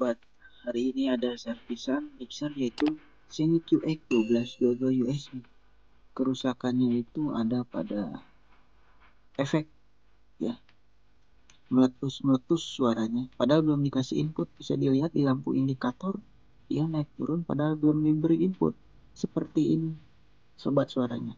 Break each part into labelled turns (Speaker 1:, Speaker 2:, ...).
Speaker 1: sahabat, hari ini ada servisan mixer yaitu Sony QX1222 USB. Kerusakannya itu ada pada efek ya. Meletus-meletus suaranya. Padahal belum dikasih input, bisa dilihat di lampu indikator dia naik turun padahal belum diberi input. Seperti ini sobat suaranya.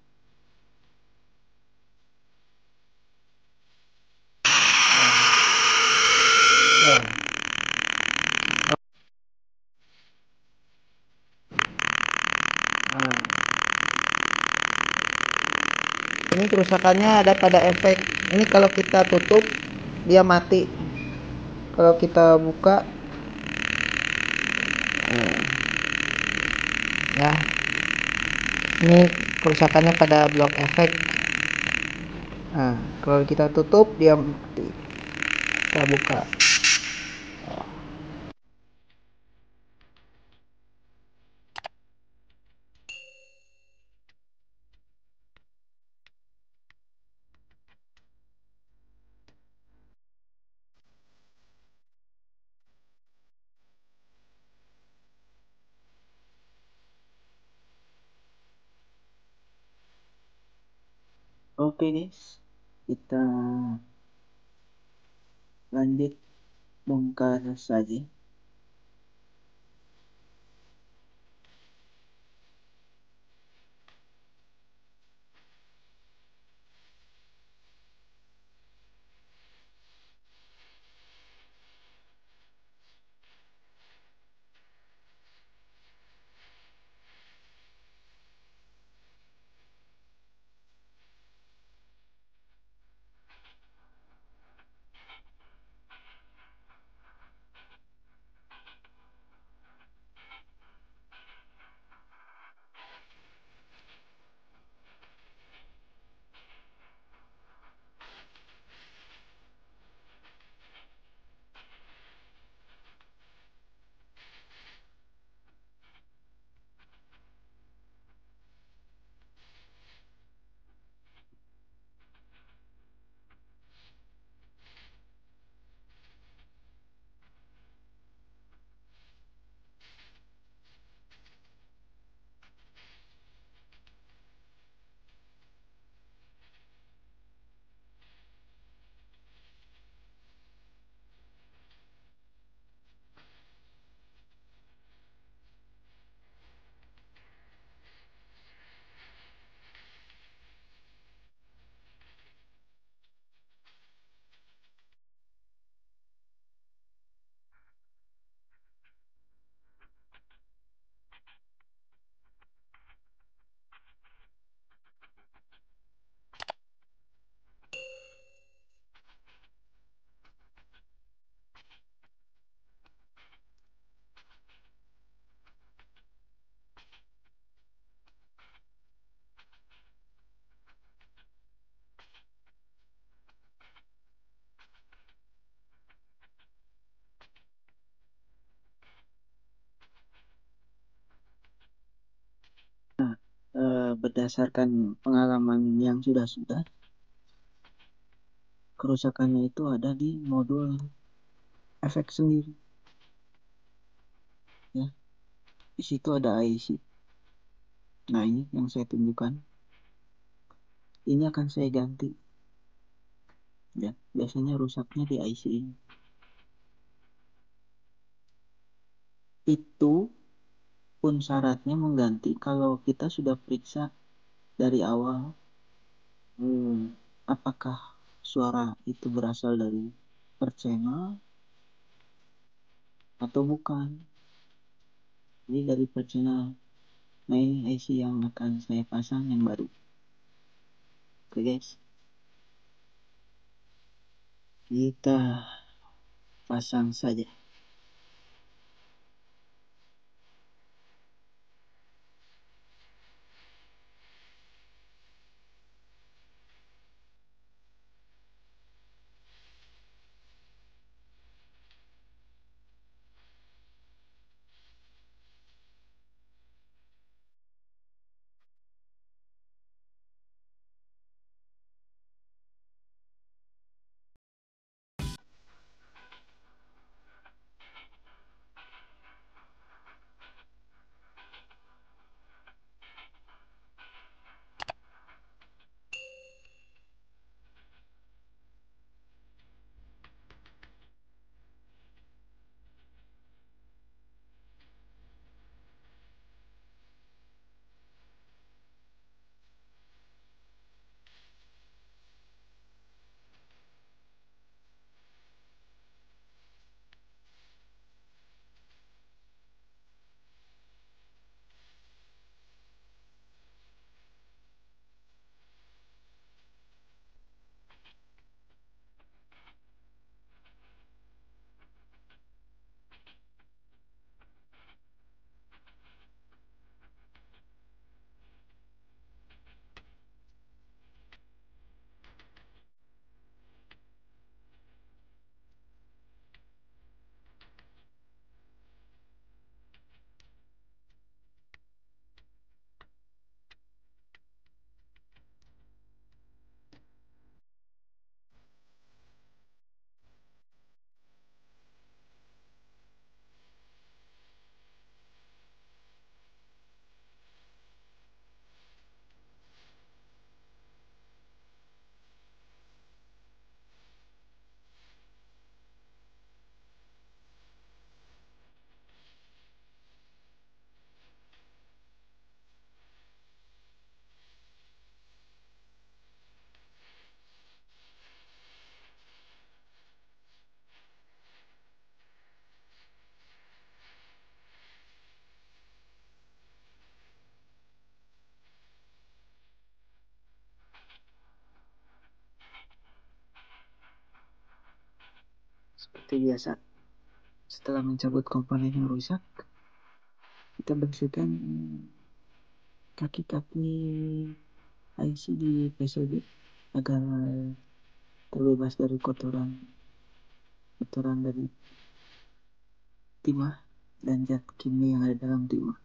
Speaker 1: kerusakannya ada pada efek ini kalau kita tutup dia mati kalau kita buka eh, ya ini kerusakannya pada blok efek nah kalau kita tutup dia mati kita buka oke guys kita lanjut bongkar saja berdasarkan pengalaman yang sudah-sudah kerusakannya itu ada di modul efek sendiri ya di situ ada IC nah ini yang saya tunjukkan ini akan saya ganti ya biasanya rusaknya di IC ini itu pun syaratnya mengganti kalau kita sudah periksa dari awal hmm, apakah suara itu berasal dari percengal atau bukan ini dari percengal main nah, IC yang akan saya pasang yang baru oke guys kita pasang saja Biasa. Setelah mencabut komponen yang rusak, kita bersihkan kaki-kaki IC di PCB agar terbebas dari kotoran kotoran dari timah dan zat kimia yang ada dalam timah.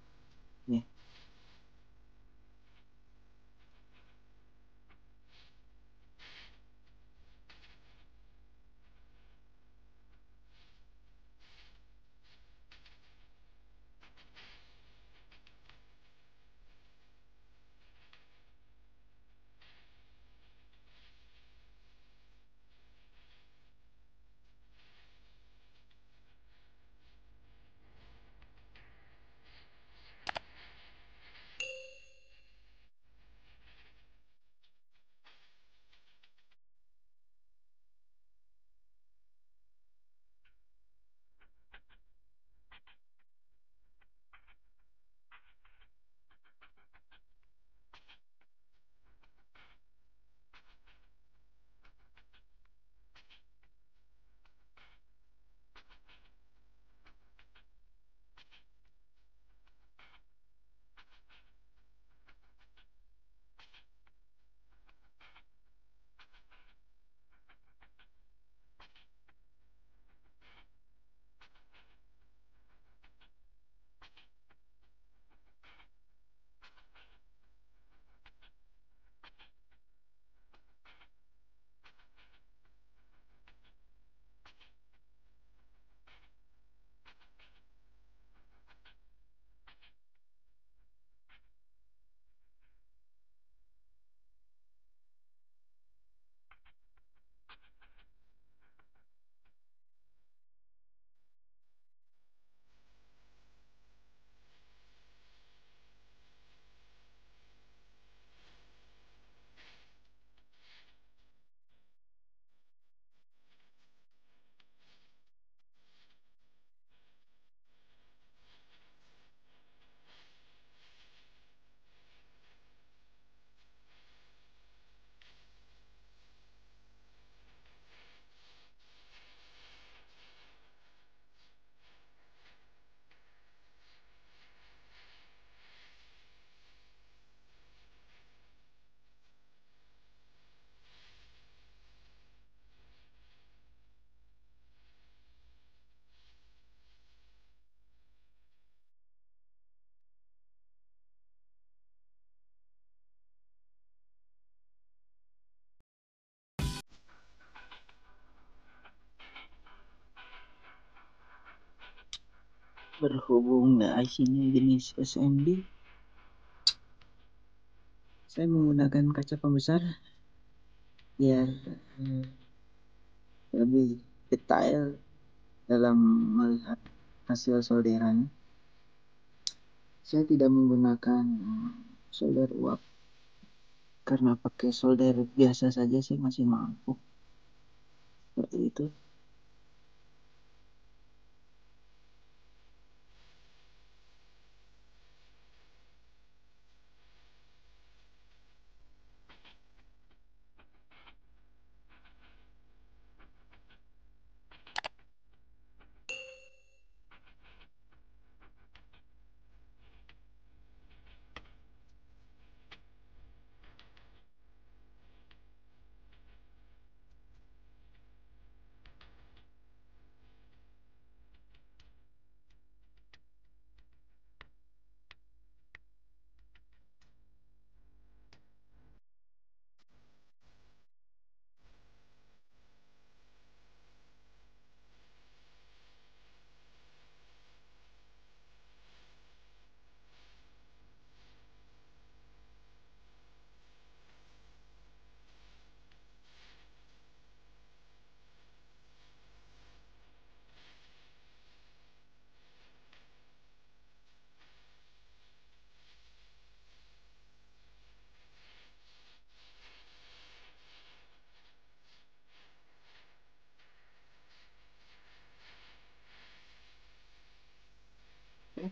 Speaker 1: Berhubung IC-nya jenis SMB, saya menggunakan kaca pembesar biar eh, lebih detail dalam melihat hasil solderan. Saya tidak menggunakan eh, solder uap karena pakai solder biasa saja sih masih mampu. Seperti itu.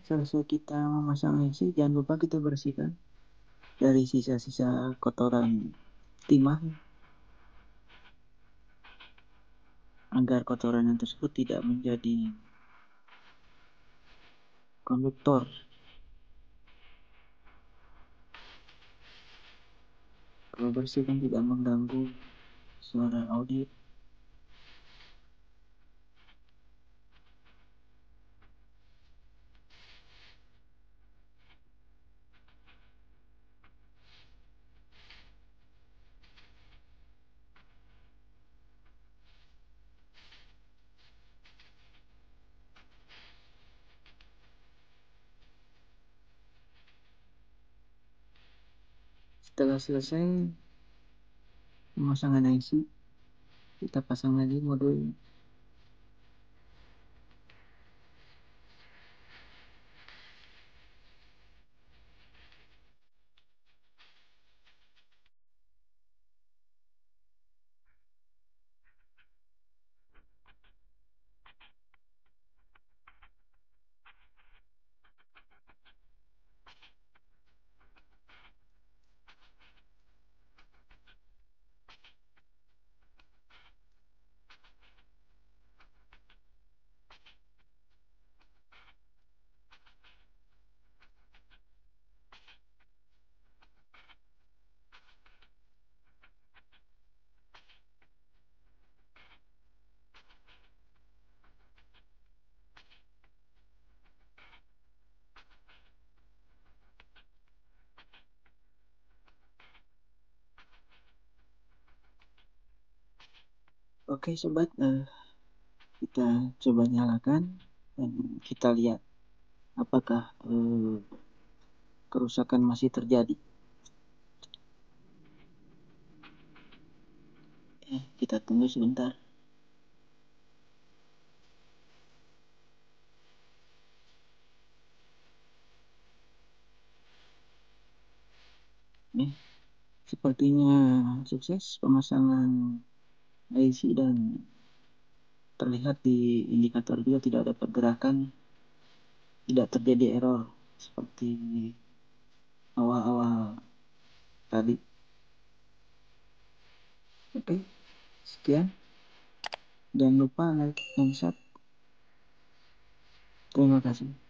Speaker 1: selesai kita memasang AC jangan lupa kita bersihkan dari sisa-sisa kotoran timah agar kotoran yang tersebut tidak menjadi konduktor kalau bersihkan tidak mengganggu suara audio. setelah selesai pemasangan IC kita pasang lagi modulnya Oke sobat, uh, kita coba nyalakan dan kita lihat apakah uh, kerusakan masih terjadi. Eh, kita tunggu sebentar. Nih, sepertinya sukses pemasangan Nah, IC dan terlihat di indikator juga tidak ada pergerakan tidak terjadi error seperti awal-awal tadi oke okay. sekian jangan lupa like dan subscribe terima kasih